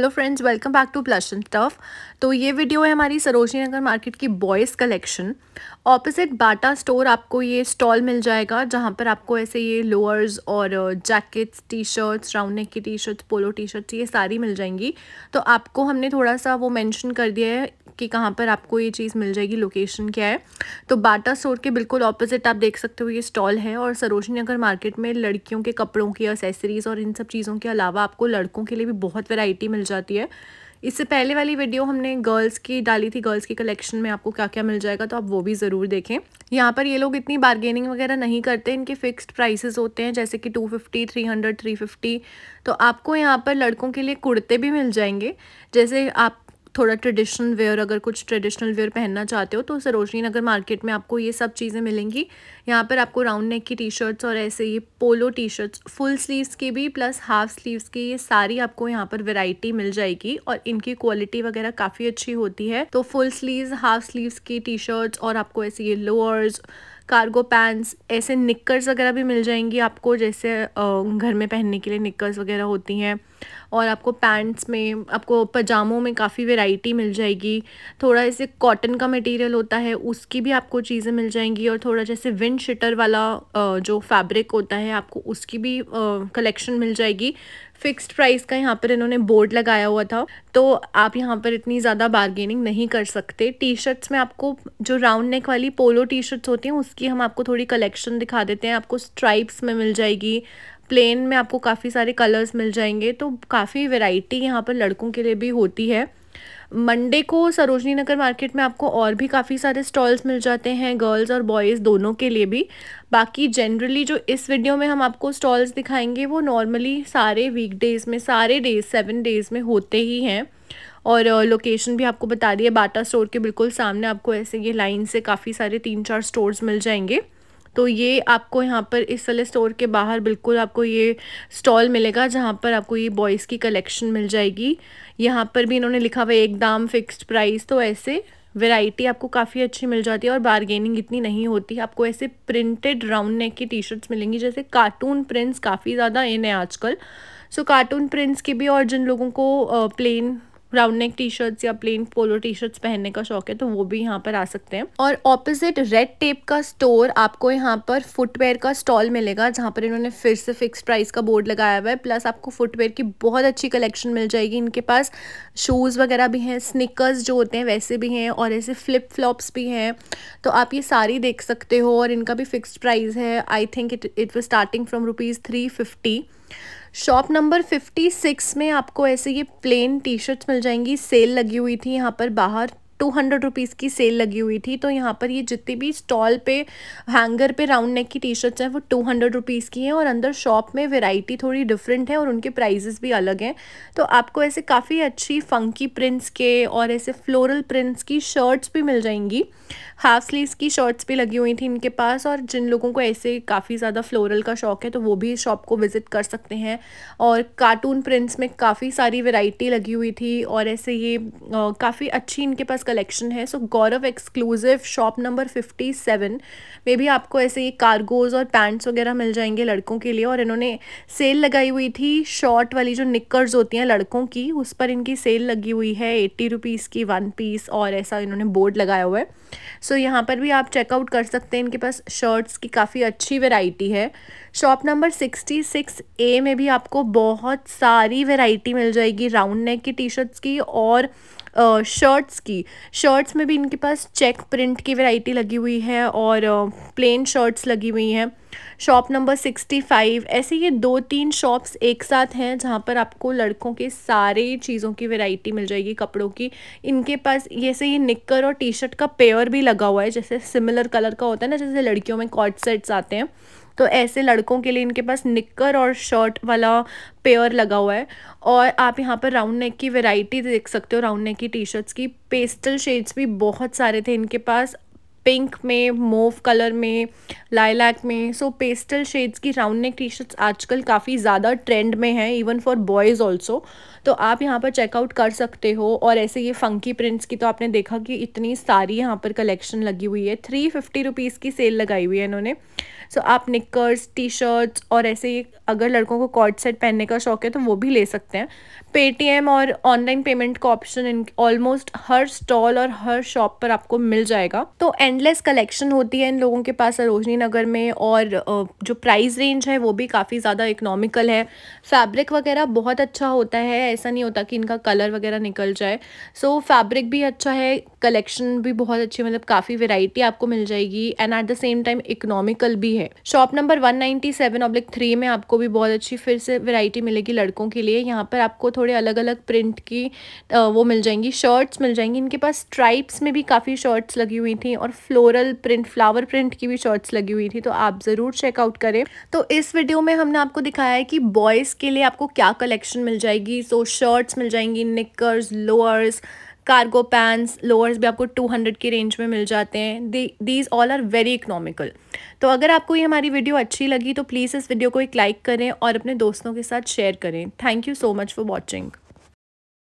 hello friends welcome back to plush and tough तो ये video है हमारी सरोजनी नगर मार्केट की boys collection opposite Bata store आपको ये स्टॉल मिल जाएगा जहाँ पर आपको ऐसे ये लोअर्स और jackets T shirts round neck की T shirts polo T shirts ये सारी मिल जाएंगी तो आपको हमने थोड़ा सा वो मैंशन कर दिया है कि कहाँ पर आपको ये चीज़ मिल जाएगी लोकेशन क्या है तो बाटा स्टोर के बिल्कुल ऑपोजिट आप देख सकते हो ये स्टॉल है और सरोजनी नगर मार्केट में लड़कियों के कपड़ों की असेसरीज़ और इन सब चीज़ों के अलावा आपको लड़कों के लिए भी बहुत वेराइटी मिल जाती है इससे पहले वाली वीडियो हमने गर्ल्स की डाली थी गर्ल्स की कलेक्शन में आपको क्या क्या मिल जाएगा तो आप वो भी ज़रूर देखें यहाँ पर ये लोग इतनी बार्गेनिंग वगैरह नहीं करते इनके फिक्स्ड प्राइसेस होते हैं जैसे कि 250, 300, 350 तो आपको यहाँ पर लड़कों के लिए कुर्ते भी मिल जाएंगे जैसे आप थोड़ा ट्रेडिशनल वेयर अगर कुछ ट्रेडिशनल वेयर पहनना चाहते हो तो सरोजनी नगर मार्केट में आपको ये सब चीज़ें मिलेंगी यहाँ पर आपको राउंड नेक की टी शर्ट्स और ऐसे ये polo T shirts full sleeves की भी प्लस हाफ स्लीव्स की ये सारी आपको यहाँ पर वेराइटी मिल जाएगी और इनकी क्वालिटी वगैरह काफ़ी अच्छी होती है तो फुल स्लीव हाफ स्लीव्स की टी शर्ट्स और आपको ऐसे ये लोअर्स कार्गो पैंट्स ऐसे निकर्स वगैरह भी मिल जाएंगी आपको जैसे घर में पहनने के लिए निकर्स वगैरह होती हैं और आपको पैंट्स में आपको पजामों में काफ़ी वेराइटी मिल जाएगी थोड़ा ऐसे कॉटन का मटेरियल होता है उसकी भी आपको चीज़ें मिल जाएंगी और थोड़ा जैसे विंड शटर वाला जो फैब्रिक होता है आपको उसकी भी कलेक्शन मिल जाएगी फिक्स्ड प्राइस का यहाँ पर इन्होंने बोर्ड लगाया हुआ था तो आप यहाँ पर इतनी ज़्यादा बार्गेनिंग नहीं कर सकते टी शर्ट्स में आपको जो राउंड नेक वाली पोलो टी शर्ट्स होती हैं उसकी हम आपको थोड़ी कलेक्शन दिखा देते हैं आपको स्ट्राइप्स में मिल जाएगी प्लेन में आपको काफ़ी सारे कलर्स मिल जाएंगे तो काफ़ी वेराइटी यहाँ पर लड़कों के लिए भी होती है मंडे को सरोजनी नगर मार्केट में आपको और भी काफ़ी सारे स्टॉल्स मिल जाते हैं गर्ल्स और बॉयज़ दोनों के लिए भी बाकी जनरली जो इस वीडियो में हम आपको स्टॉल्स दिखाएंगे वो नॉर्मली सारे वीकडेज़ में सारे डेज सेवन डेज़ में होते ही हैं और लोकेशन uh, भी आपको बता दी है बाटा स्टोर के बिल्कुल सामने आपको ऐसे ये लाइन से काफ़ी सारे तीन चार स्टोर्स मिल जाएंगे तो ये आपको यहाँ पर इस वाले स्टोर के बाहर बिल्कुल आपको ये स्टॉल मिलेगा जहाँ पर आपको ये बॉयज़ की कलेक्शन मिल जाएगी यहाँ पर भी इन्होंने लिखा हुआ एक दाम फिक्स्ड प्राइस तो ऐसे वैरायटी आपको काफ़ी अच्छी मिल जाती है और बारगेनिंग इतनी नहीं होती आपको ऐसे प्रिंटेड राउंड नेक की टी शर्ट्स मिलेंगी जैसे कार्टून प्रिंट्स काफ़ी ज़्यादा इन है आजकल सो कार्टून प्रिंट्स की भी और जिन लोगों को plain round neck T shirts या प्लेन पोलो टी शर्ट्स पहनने का शौक है तो वो भी यहाँ पर आ सकते हैं और ऑपोजिट रेड टेप का स्टोर आपको यहाँ पर फुटवेयर का स्टॉल मिलेगा जहाँ पर इन्होंने फिर से फिक्स प्राइस का बोर्ड लगाया हुआ है प्लस आपको फुटवेयर की बहुत अच्छी कलेक्शन मिल जाएगी इनके पास शूज़ वगैरह भी हैं स्निकर्स जो होते हैं वैसे भी हैं और ऐसे फ्लिप फ्लॉप्स भी हैं तो आप ये सारी देख सकते हो और इनका भी फिक्स प्राइस है I think it it was starting from rupees three fifty shop number 56 में आपको ऐसे ये प्लेन टी शर्ट्स मिल जाएंगी सेल लगी हुई थी यहाँ पर बाहर टू हंड्रेड रुपीज़ की सेल लगी हुई थी तो यहाँ पर ये जितनी भी स्टॉल पे हैंगर पे राउंड नेक की टी शर्ट्स हैं वो टू हंड्रेड रुपीज़ की हैं और अंदर शॉप में वेराइटी थोड़ी डिफरेंट है और उनके प्राइजेस भी अलग हैं तो आपको ऐसे काफ़ी अच्छी फंकी प्रिंट्स के और ऐसे फ्लोरल प्रिंट्स की शर्ट्स भी मिल जाएंगी हाफ स्लीव्स की शर्ट्स भी लगी हुई थी इनके पास और जिन लोगों को ऐसे काफ़ी ज़्यादा फ्लोरल का शौक है तो वो भी शॉप को विज़िट कर सकते हैं और कार्टून प्रिंट्स में काफ़ी सारी वेराइटी लगी हुई थी और ऐसे ये काफ़ी अच्छी इनके पास कलेक्शन है so Gaurav exclusive shop number fifty seven में भी आपको ऐसे ये कार्गोज और पैंट्स वगैरह मिल जाएंगे लड़कों के लिए और इन्होंने सेल लगाई हुई थी शॉर्ट वाली जो निकर्स होती हैं लड़कों की उस पर इनकी सेल लगी हुई है एट्टी रुपीज़ की वन पीस और ऐसा इन्होंने बोर्ड लगाया हुआ है सो so, यहाँ पर भी आप चेकआउट कर सकते हैं इनके पास शर्ट्स की काफ़ी अच्छी वेराइटी है shop number sixty six A में भी आपको बहुत सारी वेराइटी मिल जाएगी राउंड नेक की टी शर्ट्स की और शर्ट्स की शर्ट्स में भी इनके पास चेक प्रिंट की वैरायटी लगी हुई है और प्लेन शर्ट्स लगी हुई हैं शॉप नंबर सिक्सटी फाइव ऐसे ये दो तीन शॉप्स एक साथ हैं जहाँ पर आपको लड़कों के सारे चीज़ों की वैरायटी मिल जाएगी कपड़ों की इनके पास जैसे ये निक्कर और टी शर्ट का पेयर भी लगा हुआ है जैसे सिमिलर कलर का होता है ना जैसे लड़कियों में कॉट सेट्स आते हैं तो ऐसे लड़कों के लिए इनके पास निक्कर और शर्ट वाला पेयर लगा हुआ है और आप यहाँ पर राउंड नेक की वेराइटी देख सकते हो राउंड नेक की टी शर्ट्स की पेस्टल शेड्स भी बहुत सारे थे इनके पास पिंक में मोव कलर में लाइलैक में सो पेस्टल शेड्स की राउंड नेक टी शर्ट्स आजकल काफ़ी ज़्यादा ट्रेंड में है इवन फॉर बॉयज़ ऑल्सो तो आप यहाँ पर चेकआउट कर सकते हो और ऐसे ये फ़ंकी प्रिंट्स की तो आपने देखा कि इतनी सारी यहाँ पर कलेक्शन लगी हुई है थ्री फिफ्टी रुपीज़ की सेल लगाई हुई है इन्होंने सो so, आप निकर्स टी शर्ट्स और ऐसे ये अगर लड़कों को कॉर्ड सेट पहनने का शौक है तो वो भी ले सकते हैं पेटीएम और ऑनलाइन पेमेंट का ऑप्शन इन ऑलमोस्ट हर स्टॉल और हर शॉप पर आपको मिल जाएगा तो एंड एंडलेस कलेक्शन होती है इन लोगों के पास सरोजनी नगर में और जो प्राइस रेंज है वो भी काफ़ी ज़्यादा इकोनॉमिकल है फैब्रिक वगैरह बहुत अच्छा होता है ऐसा नहीं होता कि इनका कलर वगैरह निकल जाए सो so, फैब्रिक भी अच्छा है कलेक्शन भी बहुत अच्छी मतलब काफ़ी वेराइटी आपको मिल जाएगी and at the same time economical भी है shop number one ninety seven oblique three में आपको भी बहुत अच्छी फिर से वेराइटी मिलेगी लड़कों के लिए यहाँ पर आपको थोड़े अलग अलग प्रिंट की वो मिल जाएंगी शर्ट्स मिल जाएंगी इनके पास स्ट्राइप्स में भी काफ़ी शर्ट्स लगी हुई थी और फ्लोरल प्रिंट फ्लावर प्रिंट की भी शॉर्ट्स लगी हुई थी तो आप ज़रूर चेकआउट करें तो इस वीडियो में हमने आपको दिखाया है कि बॉयज़ के लिए आपको क्या कलेक्शन मिल जाएगी सो शर्ट्स मिल जाएंगी knickers lowers cargo pants lowers भी आपको 200 की रेंज में मिल जाते हैं these all are very economical तो अगर आपको ये हमारी वीडियो अच्छी लगी तो प्लीज़ इस वीडियो को एक लाइक करें और अपने दोस्तों के साथ शेयर करें thank you so much for watching